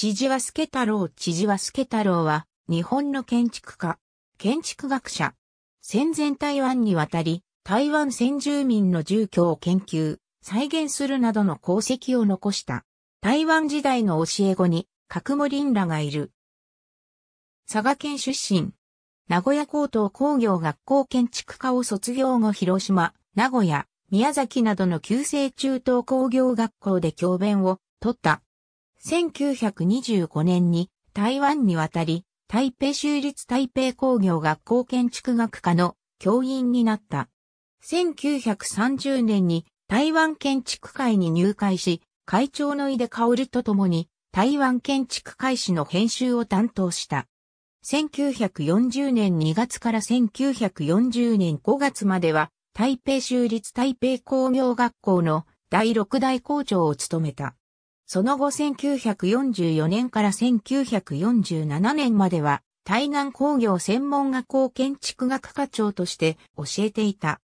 千々和助太郎千々和助太郎は、日本の建築家、建築学者。戦前台湾に渡り、台湾先住民の住居を研究、再現するなどの功績を残した。台湾時代の教え子に、角森林らがいる。佐賀県出身。名古屋高等工業学校建築科を卒業後広島、名古屋、宮崎などの旧制中等工業学校で教鞭を取った。1925年に台湾に渡り、台北州立台北工業学校建築学科の教員になった。1930年に台湾建築会に入会し、会長の井出薫と共に台湾建築会誌の編集を担当した。1940年2月から1940年5月までは台北州立台北工業学校の第6代校長を務めた。その後1944年から1947年までは、台南工業専門学校建築学科長として教えていた。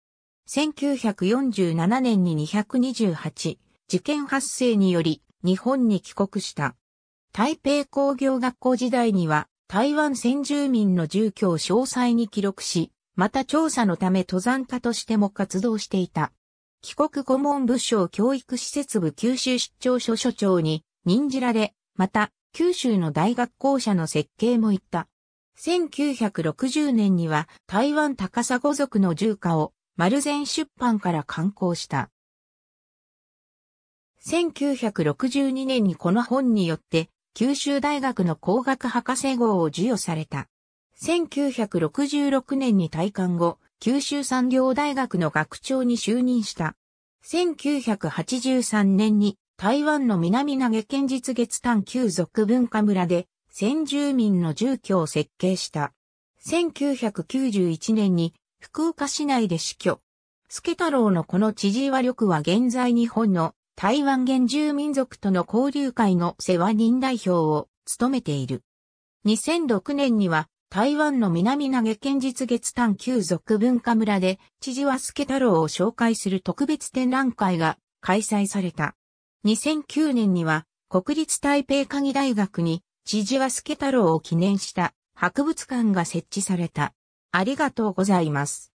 1947年に228事件発生により日本に帰国した。台北工業学校時代には台湾先住民の住居を詳細に記録し、また調査のため登山家としても活動していた。帰国顧問部省教育施設部九州出張所所長に任じられ、また、九州の大学校舎の設計も行った。1960年には台湾高砂族の住家を丸善出版から刊行した。1962年にこの本によって九州大学の工学博士号を授与された。1966年に退官後、九州産業大学の学長に就任した。1983年に台湾の南投げ県実月探旧族文化村で先住民の住居を設計した。1991年に福岡市内で死去。助太郎のこの知事和力は現在日本の台湾原住民族との交流会の世話人代表を務めている。2006年には台湾の南投げ県実月探求族文化村で、知事は助太郎を紹介する特別展覧会が開催された。2009年には、国立台北科技大学に、知事は助太郎を記念した博物館が設置された。ありがとうございます。